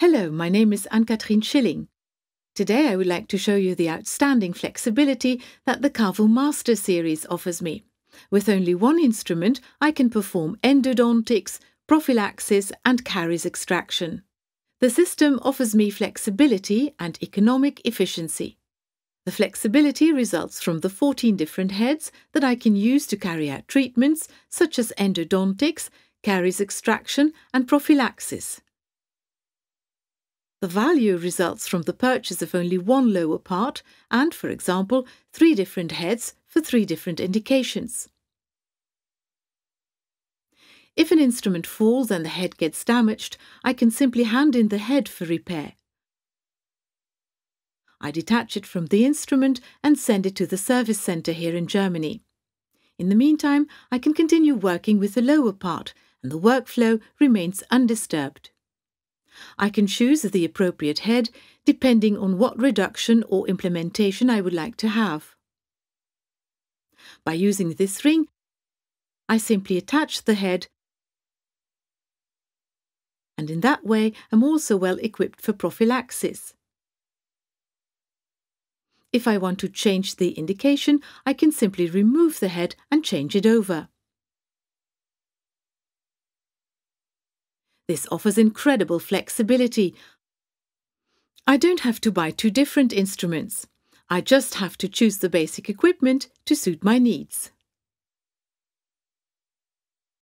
Hello, my name is Anne-Catherine Schilling. Today I would like to show you the outstanding flexibility that the Cavo Master series offers me. With only one instrument, I can perform endodontics, prophylaxis and caries extraction. The system offers me flexibility and economic efficiency. The flexibility results from the 14 different heads that I can use to carry out treatments such as endodontics, caries extraction and prophylaxis. The value results from the purchase of only one lower part and, for example, three different heads for three different indications. If an instrument falls and the head gets damaged, I can simply hand in the head for repair. I detach it from the instrument and send it to the service centre here in Germany. In the meantime, I can continue working with the lower part and the workflow remains undisturbed. I can choose the appropriate head depending on what reduction or implementation I would like to have. By using this ring, I simply attach the head and in that way am also well equipped for prophylaxis. If I want to change the indication, I can simply remove the head and change it over. This offers incredible flexibility. I don't have to buy two different instruments. I just have to choose the basic equipment to suit my needs.